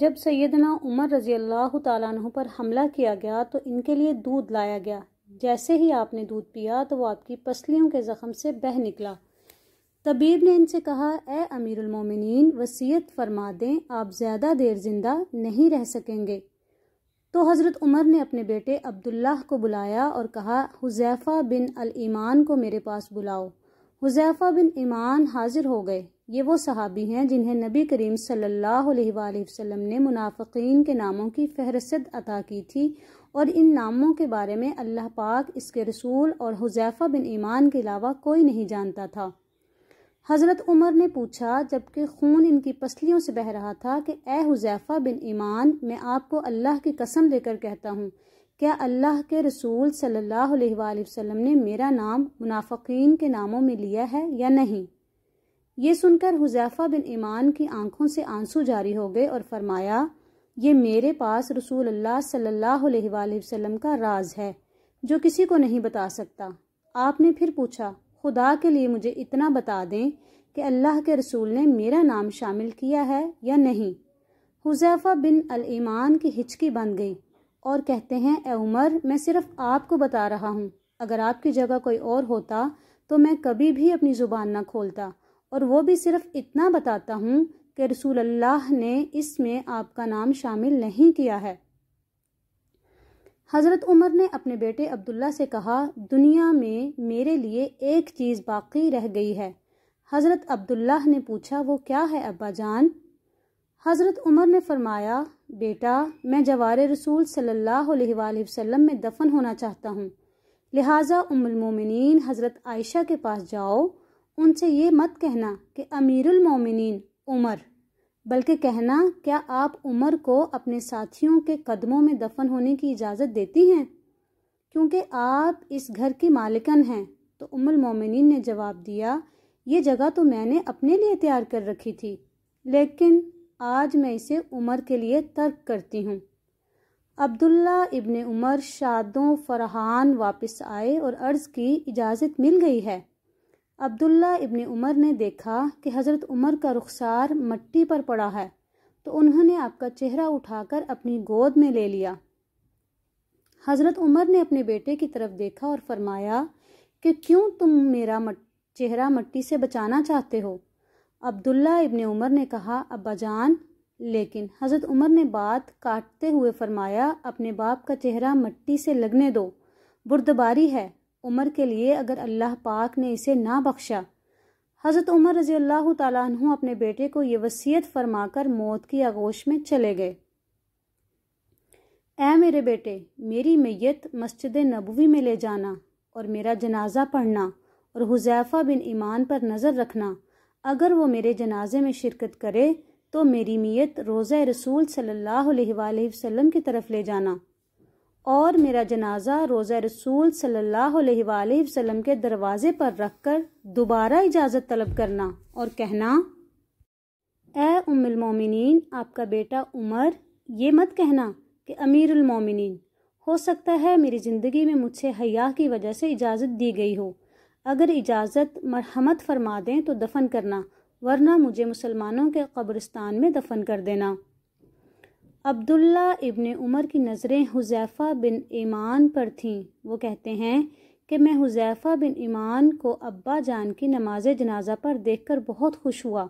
जब सैदना उमर रजी अल्लाह तु पर हमला किया गया तो इनके लिए दूध लाया गया जैसे ही आपने दूध पिया तो वो आपकी पसलियों के ज़ख़म से बह निकला तबीब ने इनसे कहा ए अमीरमिन वसीयत फरमा दें आप ज़्यादा देर ज़िंदा नहीं रह सकेंगे तो हज़रत उमर ने अपने बेटे अब्दुल्लाह को बुलाया और कहा हुजैफ़ा बिन अल ईमान को मेरे पास बुलाओ हुजैफा बिन ईमान हाजिर हो गए ये वो सहाबी हैं जिन्हें नबी करीम सल्लल्लाहु वसम ने मुनाफ़ीन के नामों की फहरस्त अदा की थी और इन नामों के बारे में अल्लाह पाक इसके रसूल और हुजैफा बिन ईमान के अलावा कोई नहीं जानता था हज़रत उमर ने पूछा जबकि खून इनकी पसलियों से बह रहा था कि ए हुजैफा बिन ईमान मैं आपको अल्लाह की कसम देकर कहता हूँ क्या अल्लाह के रसूल सल्लल्लाहु अलैहि वसल्लम ने मेरा नाम मुनाफिकीन के नामों में लिया है या नहीं ये सुनकर हुजैफा बिन ईमान की आंखों से आंसू जारी हो गए और फरमाया ये मेरे पास रसूल अल्लाह सल्लल्लाहु अलैहि वसल्लम का राज है जो किसी को नहीं बता सकता आपने फिर पूछा खुदा के लिए मुझे इतना बता दें कि अल्लाह के रसूल ने मेरा नाम शामिल किया है या नहीं हुजैफा बिन अल ईमान की हिचकी बन गई और कहते हैं ए उमर मैं सिर्फ आपको बता रहा हूँ अगर आपकी जगह कोई और होता तो मैं कभी भी अपनी ज़ुबान ना खोलता और वो भी सिर्फ इतना बताता हूँ कि रसूल अल्लाह ने इसमें आपका नाम शामिल नहीं किया है हज़रत उमर ने अपने बेटे अब्दुल्ला से कहा दुनिया में मेरे लिए एक चीज़ बाकी रह गई है हज़रत अब्दुल्ला ने पूछा वो क्या है अब्बा जान हज़रत उमर ने फरमाया बेटा मैं जवार रसूल सल्लल्लाहु अलैहि वसल्लम में दफन होना चाहता हूँ लिहाजा उमुलमोमिन हज़रत आयशा के पास जाओ उनसे ये मत कहना कि अमीरमिन उमर बल्कि कहना क्या आप उमर को अपने साथियों के कदमों में दफन होने की इजाज़त देती हैं क्योंकि आप इस घर की मालिकन हैं तो मोमिन ने जवाब दिया ये जगह तो मैंने अपने लिए तैयार कर रखी थी लेकिन आज मैं इसे उमर के लिए तर्क करती हूँ अब्दुल्ला इब्ने उमर शादों फरहान वापस आए और अर्ज़ की इजाज़त मिल गई है अब्दुल्ला इब्ने उमर ने देखा कि हज़रत उमर का रुखसार मट्टी पर पड़ा है तो उन्होंने आपका चेहरा उठाकर अपनी गोद में ले लिया हज़रत उमर ने अपने बेटे की तरफ देखा और फरमाया कि क्यों तुम मेरा मट, चेहरा मट्टी से बचाना चाहते हो अब्दुल्ला इबन उमर ने कहा अब्बाजान लेकिन हज़रत उमर ने बात काटते हुए फरमाया अपने बाप का चेहरा मट्टी से लगने दो बुर्दबारी है उमर के लिए अगर अल्लाह पाक ने इसे ना बख्शा हज़रत उमर रजी अल्लाह तु अपने बेटे को ये वसीयत फरमाकर मौत की आगोश में चले गए ए मेरे बेटे मेरी मैयत मस्जिद नबवी में ले जाना और मेरा जनाजा पढ़ना और हुजैफा बिन ईमान पर नज़र रखना अगर वो मेरे जनाजे में शिरकत करे तो मेरी नीयत रोज़ रसूल सल्ला वसम की तरफ ले जाना और मेरा जनाजा रोज़ रसूल सल्ला वसम के दरवाज़े पर रख कर दोबारा इजाज़त तलब करना और कहना ए उमिलमोमिन आपका बेटा उमर ये मत कहना कि अमीरमिन हो सकता है मेरी ज़िंदगी में मुझसे हया की वजह से इजाज़त दी गई हो अगर इजाज़त मरहमत फरमा दें तो दफन करना वरना मुझे मुसलमानों के कब्रिस्तान में दफन कर देना अब्दुल्ला इब्ने उमर की नज़रें हुजैफ़ा बिन ईमान पर थीं वो कहते हैं कि मैं हुजैफ़ा बिन ईमान को अब्बा जान की नमाज जनाजा पर देखकर बहुत खुश हुआ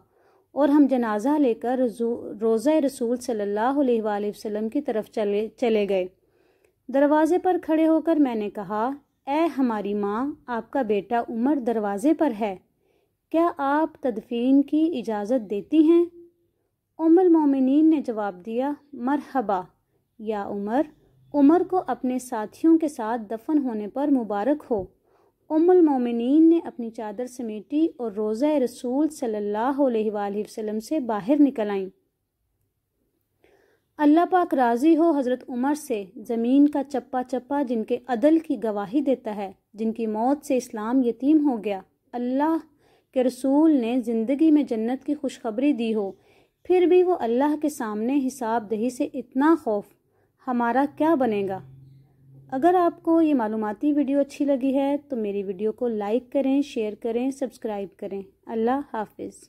और हम जनाजा लेकर रोज़ा रसूल सल्लल्लाहु अलैहि वसल्लम की तरफ चले चले गए दरवाज़े पर खड़े होकर मैंने कहा ए हमारी माँ आपका बेटा उमर दरवाजे पर है क्या आप तदफीन की इजाज़त देती हैं उमल मोमिन ने जवाब दिया मरहबा या उमर उमर को अपने साथियों के साथ दफन होने पर मुबारक हो उमल मोमिन ने अपनी चादर समेटी और रोज़ा रसूल सल्लल्लाहु अलैहि वसल्लम से बाहर निकल आईं अल्लाह पाक राज़ी हो हज़रत उमर से ज़मीन का चप्पा चप्पा जिनके अदल की गवाही देता है जिनकी मौत से इस्लाम यतीम हो गया अल्लाह के रसूल ने ज़िंदगी में जन्नत की खुशखबरी दी हो फिर भी वो अल्लाह के सामने हिसाब दही से इतना खौफ हमारा क्या बनेगा अगर आपको ये मालूमती वीडियो अच्छी लगी है तो मेरी वीडियो को लाइक करें शेयर करें सब्सक्राइब करें अल्लाह हाफिज़